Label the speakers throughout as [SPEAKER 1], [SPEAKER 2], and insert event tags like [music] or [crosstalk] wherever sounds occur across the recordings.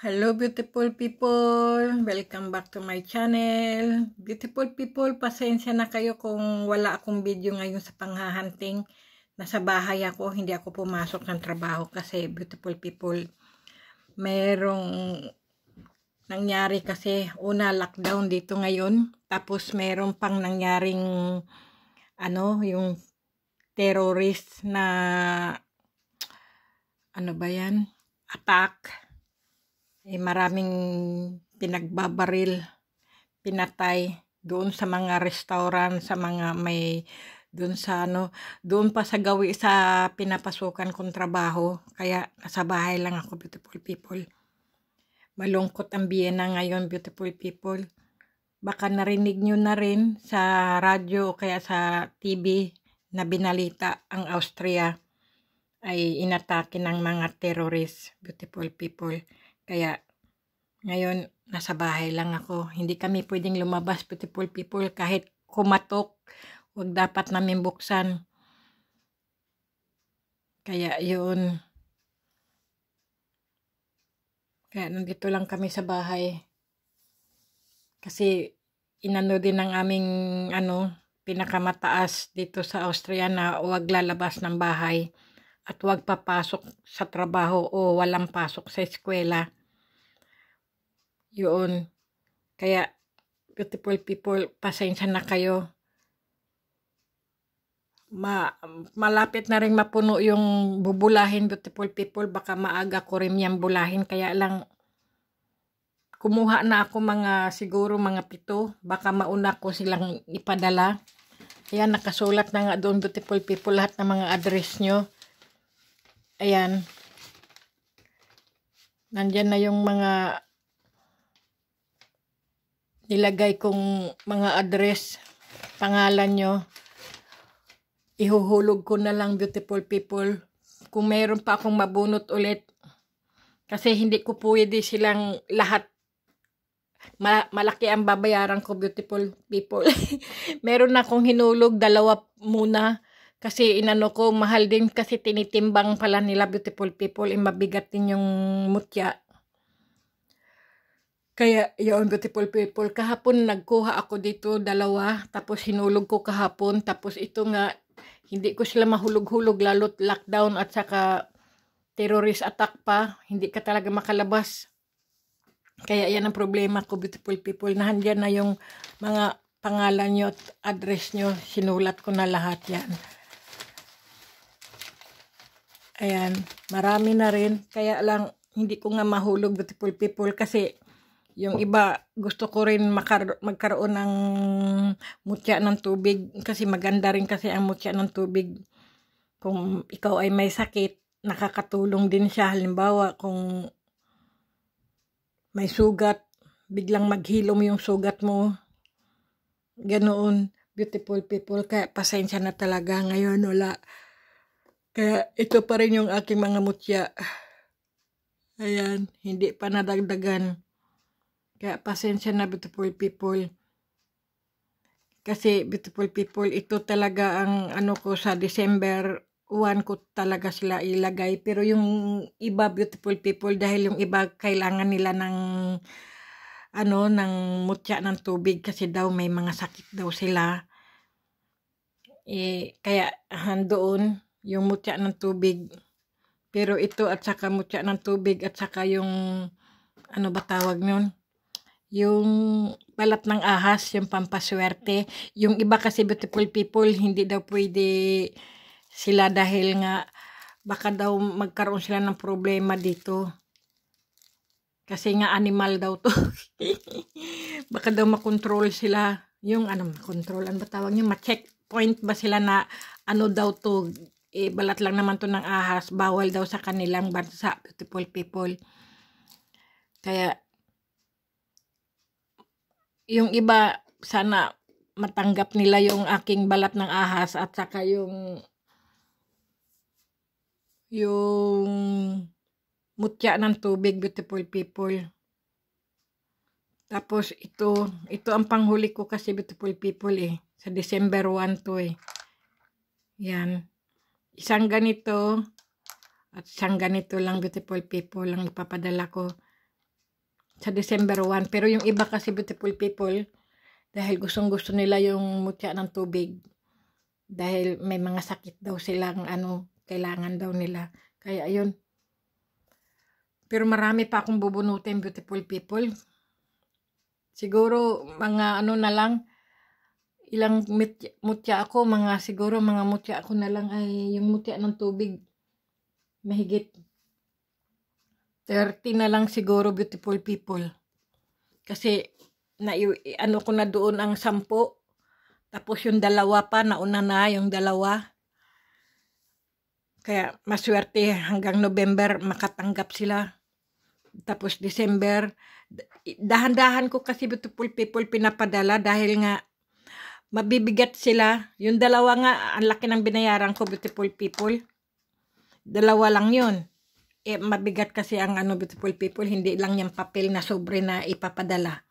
[SPEAKER 1] Hello beautiful people! Welcome back to my channel. Beautiful people, pasensya na kayo kung wala akong video ngayon sa panghahanting. Nasa bahay ako, hindi ako pumasok ng trabaho kasi beautiful people, merong nangyari kasi una lockdown dito ngayon. Tapos merong pang nangyaring ano, yung terrorist na ano ba yan? Attack eh, maraming pinagbabaril, pinatay doon sa mga restaurant, sa mga may doon sa ano, doon pa sa gawi sa pinapasukan kong trabaho. Kaya nasa bahay lang ako, beautiful people. Malungkot ang Vienna ngayon, beautiful people. Baka narinig nyo na rin sa radyo o kaya sa TV na binalita ang Austria ay inatake ng mga terrorist, beautiful people. Kaya, ngayon, nasa bahay lang ako. Hindi kami pwedeng lumabas, beautiful people, kahit kumatok. Huwag dapat namin buksan. Kaya, yun. Kaya, nandito lang kami sa bahay. Kasi, inano din ng aming, ano, pinakamataas dito sa Austria na huwag lalabas ng bahay at huwag papasok sa trabaho o walang pasok sa eskwela yun. Kaya, beautiful people, pasensya na kayo. Ma malapit na rin mapuno yung bubulahin, beautiful people. Baka maaga ko rin yung bulahin. Kaya lang, kumuha na ako mga, siguro mga pito. Baka mauna ko silang ipadala. Ayan, nakasulat na nga doon, beautiful people, lahat ng mga address nyo. Ayan. Nandyan na yung mga nilagay kong mga address, pangalan nyo. Ihuhulog ko na lang beautiful people. Kung mayroon pa akong mabunot ulit, kasi hindi ko pwede silang lahat malaki ang babayaran ko beautiful people. [laughs] Meron na akong hinulog dalawa muna kasi inano ko mahal din kasi tinitimbang pala nila beautiful people, eh, din yung mutya. Kaya yun, beautiful people, kahapon nagkuha ako dito dalawa, tapos hinulog ko kahapon, tapos ito nga, hindi ko sila mahulog-hulog, lalo't lockdown at saka terrorist attack pa, hindi ka talaga makalabas. Kaya yan ang problema ko, beautiful people, nahandyan na yung mga pangalan nyo at address nyo, sinulat ko na lahat yan. Ayan, marami na rin, kaya lang hindi ko nga mahulog beautiful people kasi yung iba, gusto ko rin makar- magkaroon ng mutya ng tubig kasi maganda rin kasi ang mutya ng tubig. Kung ikaw ay may sakit, nakakatulong din siya. Halimbawa, kung may sugat, biglang maghilom yung sugat mo. Ganoon, beautiful people. Kaya pasensya na talaga ngayon, wala. Kaya ito pa rin yung aking mga mutya. Ayan, hindi pa nadagdagan. Kaya pasensya na beautiful people. Kasi beautiful people, ito talaga ang ano ko sa December 1 ko talaga sila ilagay. Pero yung iba beautiful people dahil yung iba kailangan nila ng ano, ng mutya ng tubig kasi daw may mga sakit daw sila. Eh, kaya handoon yung mutya ng tubig. Pero ito at saka mutya ng tubig at saka yung ano ba tawag nun? yung balat ng ahas, yung pampaswerte. Yung iba kasi beautiful people, hindi daw pwede sila dahil nga baka daw magkaroon sila ng problema dito. Kasi nga animal daw to. [laughs] baka daw makontrol sila. Yung ano, makontrol. Ano ba tawag niya? Ma-check ba sila na ano daw to? Eh, balat lang naman to ng ahas. Bawal daw sa kanilang bansa. Beautiful people. Kaya, yung iba sana matanggap nila yung aking balat ng ahas at saka yung yung mutya ng tubig beautiful people tapos ito ito ang panghuli ko kasi beautiful people eh sa December 1 to eh yan isang ganito at isang ganito lang beautiful people ang ipapadala ko sa December 1. Pero yung iba kasi beautiful people, dahil gustong gusto nila yung mutya ng tubig. Dahil may mga sakit daw silang ano, kailangan daw nila. Kaya ayun. Pero marami pa akong bubunutin beautiful people. Siguro mga ano na lang, ilang mutya, mutya ako, mga siguro mga mutya ako na lang ay yung mutya ng tubig. Mahigit 30 na lang siguro beautiful people. Kasi na ano ko na doon ang 10. Tapos yung dalawa pa, nauna na yung dalawa. Kaya maswerte hanggang November makatanggap sila. Tapos December, dahan-dahan ko kasi beautiful people pinapadala dahil nga mabibigat sila. Yung dalawa nga, ang laki ng binayaran ko beautiful people. Dalawa lang yun eh, mabigat kasi ang ano beautiful people, hindi lang yung papel na sobre na ipapadala.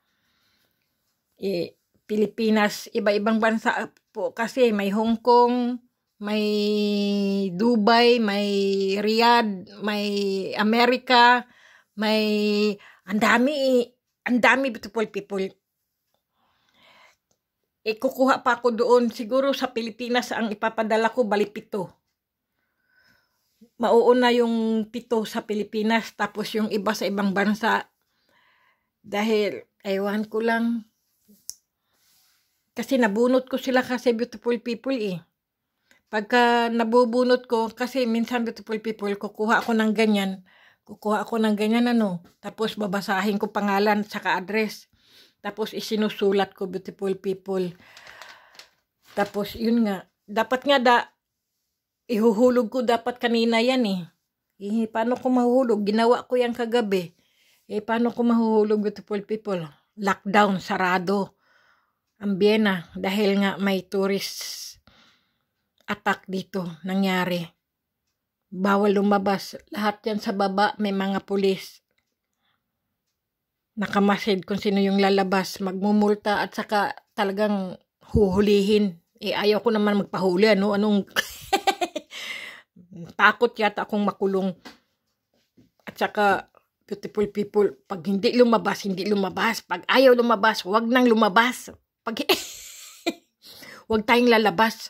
[SPEAKER 1] Eh, Pilipinas, iba-ibang bansa po kasi may Hong Kong, may Dubai, may Riyadh, may Amerika, may ang dami, ang dami beautiful people. Eh, kukuha pa ako doon. Siguro sa Pilipinas ang ipapadala ko balipito mauuna yung pito sa Pilipinas tapos yung iba sa ibang bansa dahil aywan ko lang kasi nabunot ko sila kasi beautiful people eh pagka nabubunot ko kasi minsan beautiful people kukuha ako ng ganyan kukuha ako ng ganyan ano tapos babasahin ko pangalan saka address tapos isinusulat ko beautiful people tapos yun nga dapat nga da Ihuhulog ko dapat kanina yan eh. eh paano ko mahuhulog? Ginawa ko yan kagabi. Eh, paano ko mahuhulog beautiful people? Lockdown, sarado. Ang Vienna, dahil nga may tourist attack dito, nangyari. Bawal lumabas. Lahat yan sa baba, may mga pulis. Nakamasid kung sino yung lalabas. Magmumulta at saka talagang huhulihin. Eh, ayaw ko naman magpahuli. Ano? Anong takot yata akong makulong. At saka, beautiful people, pag hindi lumabas, hindi lumabas. Pag ayaw lumabas, huwag nang lumabas. Pag [laughs] huwag tayong lalabas.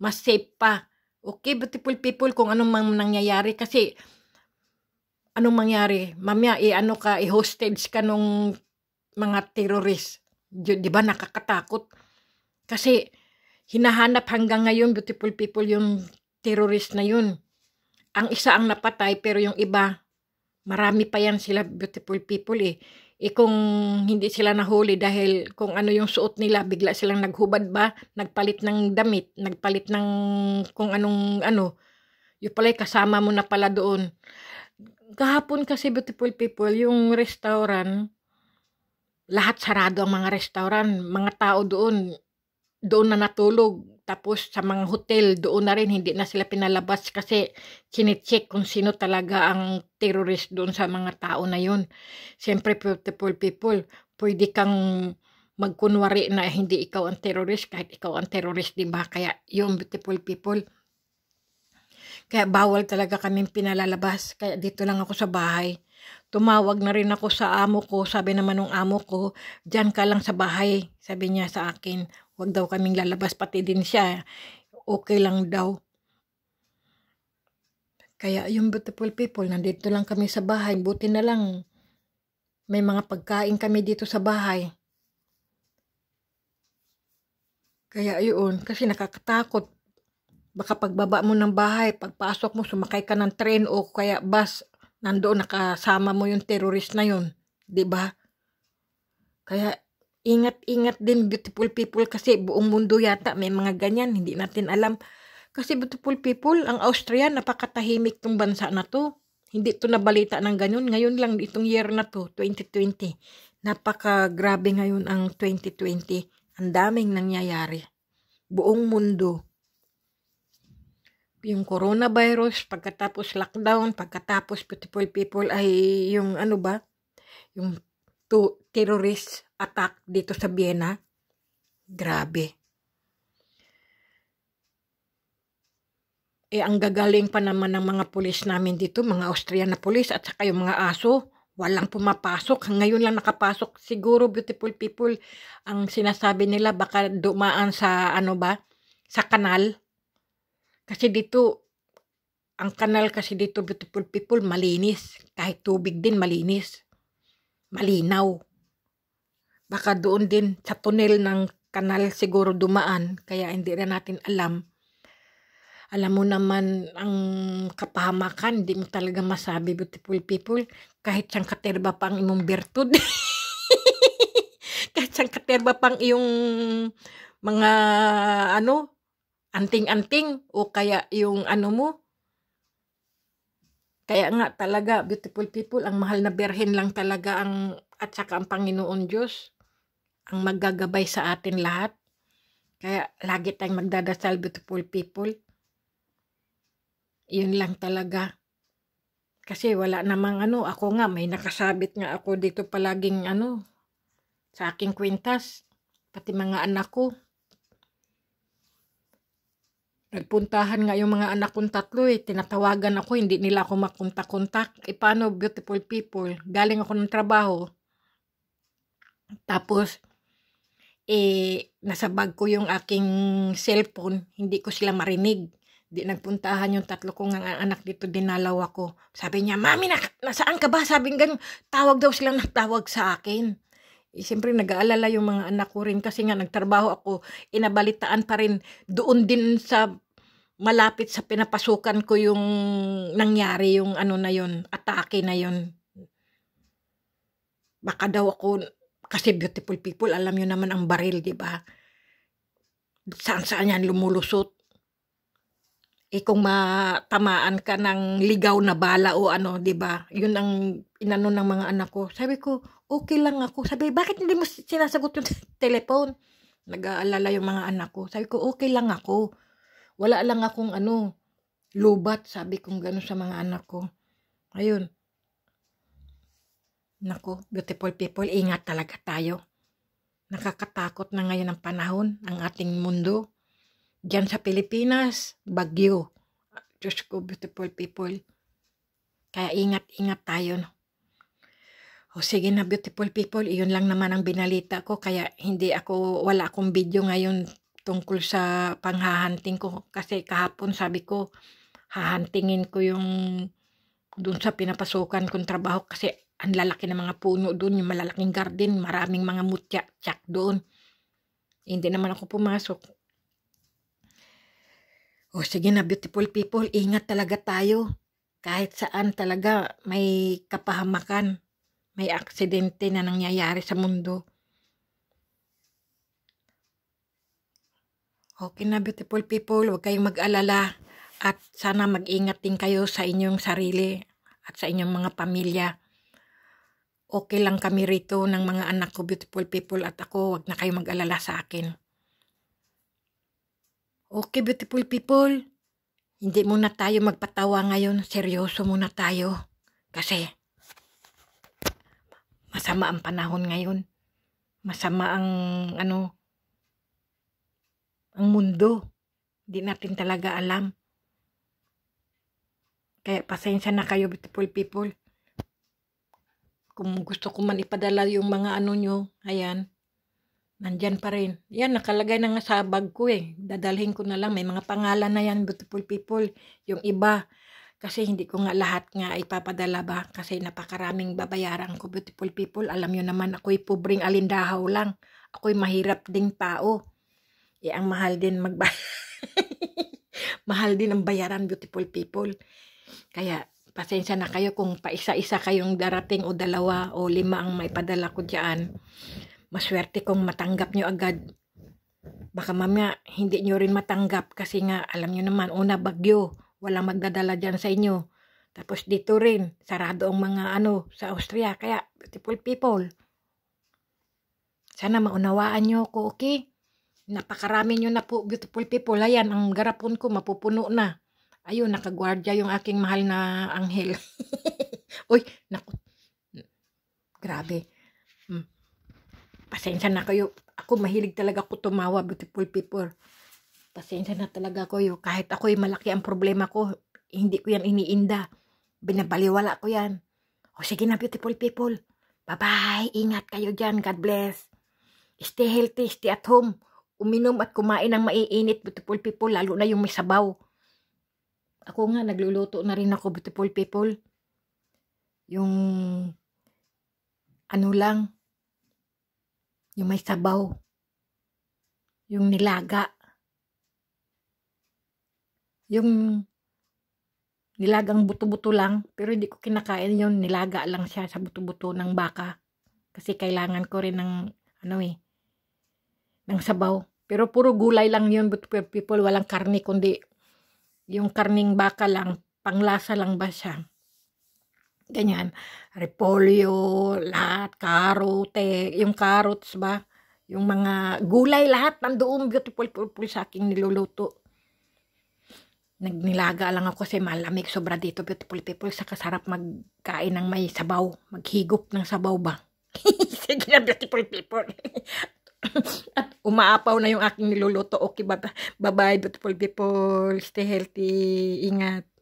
[SPEAKER 1] Mas safe pa. Okay, beautiful people, kung anong mang nangyayari. Kasi, anong mangyari? Mamaya, i-ano eh, ka, i-hostage eh, ka nung mga terrorist. Di ba, nakakatakot. Kasi, hinahanap hanggang ngayon, beautiful people, yung terrorist na yun ang isa ang napatay pero yung iba, marami pa yan sila beautiful people eh. E kung hindi sila nahuli dahil kung ano yung suot nila, bigla silang naghubad ba, nagpalit ng damit, nagpalit ng kung anong ano, yung pala'y eh, kasama mo na pala doon. Kahapon kasi beautiful people, yung restaurant, lahat sarado ang mga restaurant, mga tao doon, doon na natulog, tapos sa mga hotel, doon na rin hindi na sila pinalabas kasi chinecheck kung sino talaga ang terrorist doon sa mga tao na yun. Siyempre, beautiful people, pwede kang magkunwari na hindi ikaw ang terrorist kahit ikaw ang terrorist, di ba? Kaya yung beautiful people, kaya bawal talaga kaming pinalalabas. Kaya dito lang ako sa bahay. Tumawag na rin ako sa amo ko. Sabi naman ng amo ko, dyan ka lang sa bahay. Sabi niya sa akin, Huwag daw kaming lalabas, pati din siya. Okay lang daw. Kaya yung beautiful people, nandito lang kami sa bahay. Buti na lang, may mga pagkain kami dito sa bahay. Kaya yun, kasi nakakatakot. Baka pagbaba mo ng bahay, pagpasok mo, sumakay ka ng train o kaya bus, nandoon nakasama mo yung terrorist na yun. ba? Diba? Kaya ingat-ingat din beautiful people kasi buong mundo yata may mga ganyan, hindi natin alam. Kasi beautiful people, ang Austria, napakatahimik tong bansa na to. Hindi to nabalita ng ganyan. Ngayon lang itong year na to, 2020. Napaka-grabe ngayon ang 2020. Ang daming nangyayari. Buong mundo. Yung coronavirus, pagkatapos lockdown, pagkatapos beautiful people ay yung ano ba? Yung to terrorist attack dito sa Vienna. Grabe. Eh, ang gagaling pa naman ng mga pulis namin dito, mga Austrian na pulis at saka yung mga aso, walang pumapasok. Ngayon lang nakapasok. Siguro, beautiful people, ang sinasabi nila, baka dumaan sa, ano ba, sa kanal. Kasi dito, ang kanal kasi dito, beautiful people, malinis. Kahit tubig din, malinis malinaw. Baka doon din sa tunnel ng kanal siguro dumaan kaya hindi na natin alam. Alam mo naman ang kapahamakan, hindi mo talaga masabi beautiful people kahit siyang katerba pa ang imong bertud. [laughs] kahit siyang katerba pang iyong mga ano, anting-anting o kaya yung ano mo, kaya nga talaga, beautiful people, ang mahal na berhen lang talaga ang, at saka ang Panginoon Diyos, ang maggagabay sa atin lahat. Kaya lagi tayong magdadasal, beautiful people. Yun lang talaga. Kasi wala namang ano, ako nga, may nakasabit nga ako dito palaging ano, sa aking kwintas, pati mga anak ko. Nagpuntahan nga yung mga anak kong tatlo eh. Tinatawagan ako, hindi nila ako makontak-kontak. E paano, beautiful people? Galing ako ng trabaho. Tapos, eh, nasa bag ko yung aking cellphone. Hindi ko sila marinig. Di nagpuntahan yung tatlo kong anak dito, dinalaw ako. Sabi niya, Mami, na, nasaan ka ba? Sabi ganun, tawag daw sila nagtawag sa akin. Eh, Siyempre, nag-aalala yung mga anak ko rin kasi nga nagtrabaho ako, inabalitaan pa rin doon din sa malapit sa pinapasukan ko yung nangyari yung ano na yon, atake na yon. Baka daw ako kasi beautiful people, alam niyo naman ang baril, 'di ba? Saan-saan yan lumulusot. Eh kung matamaan ka ng ligaw na bala o ano, 'di ba? 'Yun ang inano ng mga anak ko. Sabi ko, okay lang ako. Sabi, bakit hindi mo sinasagot yung [laughs] telephone? Nag-aalala yung mga anak ko. Sabi ko, okay lang ako wala lang akong ano, lubat, sabi kong gano sa mga anak ko. Ayun. Nako, beautiful people, ingat talaga tayo. Nakakatakot na ngayon ang panahon, ang ating mundo. Diyan sa Pilipinas, bagyo. Diyos ko, beautiful people. Kaya ingat-ingat tayo. No? O sige na beautiful people, iyon lang naman ang binalita ko kaya hindi ako wala akong video ngayon tungkol sa panghahanting ko. Kasi kahapon sabi ko, hahantingin ko yung dun sa pinapasukan kong trabaho kasi ang lalaki ng mga puno dun, yung malalaking garden, maraming mga mutya, tsak doon. Hindi naman ako pumasok. O sige na beautiful people, ingat talaga tayo. Kahit saan talaga may kapahamakan, may aksidente na nangyayari sa mundo. Okay na beautiful people, huwag kayong mag-alala at sana mag-ingat din kayo sa inyong sarili at sa inyong mga pamilya. Okay lang kami rito ng mga anak ko, beautiful people, at ako, huwag na kayong mag-alala sa akin. Okay, beautiful people, hindi muna tayo magpatawa ngayon, seryoso muna tayo. Kasi masama ang panahon ngayon. Masama ang ano, ang mundo. Hindi natin talaga alam. Kaya pasensya na kayo beautiful people. Kung gusto ko man ipadala yung mga ano nyo, ayan, nandyan pa rin. Yan, nakalagay na nga sa bag ko eh. Dadalhin ko na lang. May mga pangalan na yan, beautiful people. Yung iba, kasi hindi ko nga lahat nga ipapadala ba kasi napakaraming babayaran ko beautiful people alam nyo naman ako'y pobreng alindahaw lang ako'y mahirap ding tao eh, ang mahal din magbayad. [laughs] mahal din ang bayaran, beautiful people. Kaya, pasensya na kayo kung paisa-isa kayong darating o dalawa o lima ang may padala ko dyan. Maswerte kung matanggap nyo agad. Baka mamaya hindi nyo rin matanggap kasi nga alam nyo naman, una bagyo, walang magdadala dyan sa inyo. Tapos dito rin, sarado ang mga ano sa Austria. Kaya beautiful people, sana maunawaan nyo ako, okay? Napakarami nyo na po, beautiful people. Ayan, ang garapon ko mapupuno na. Ayun, nakagwardya yung aking mahal na anghel. [laughs] Uy, naku. Grabe. Hmm. Pasensya na kayo. Ako mahilig talaga ako tumawa, beautiful people. Pasensya na talaga kayo. Kahit ako ay malaki ang problema ko, hindi ko yan iniinda. Binabaliwala ko yan. O sige na, beautiful people. Bye-bye. Ingat kayo dyan. God bless. Stay healthy. Stay at home uminom at kumain ng maiinit, beautiful people, lalo na yung may sabaw. Ako nga, nagluluto na rin ako, beautiful people. Yung, ano lang, yung may sabaw, yung nilaga, yung nilagang buto-buto lang, pero hindi ko kinakain yun, nilaga lang siya sa buto-buto ng baka. Kasi kailangan ko rin ng, ano eh, ng sabaw. Pero puro gulay lang yun, but people, walang karne, kundi yung karning baka lang, panglasa lang ba siya. Ganyan, repolyo, lahat, karote, yung carrots ba, yung mga gulay, lahat nandoon, beautiful purple sa aking niluluto. Nagnilaga lang ako kasi malamig sobra dito, beautiful people, sa kasarap magkain ng may sabaw, maghigop ng sabaw ba. [laughs] Sige na, beautiful people. [laughs] At [laughs] umaapaw na yung aking niluluto. Okay, bye-bye beautiful people. Stay healthy. Ingat.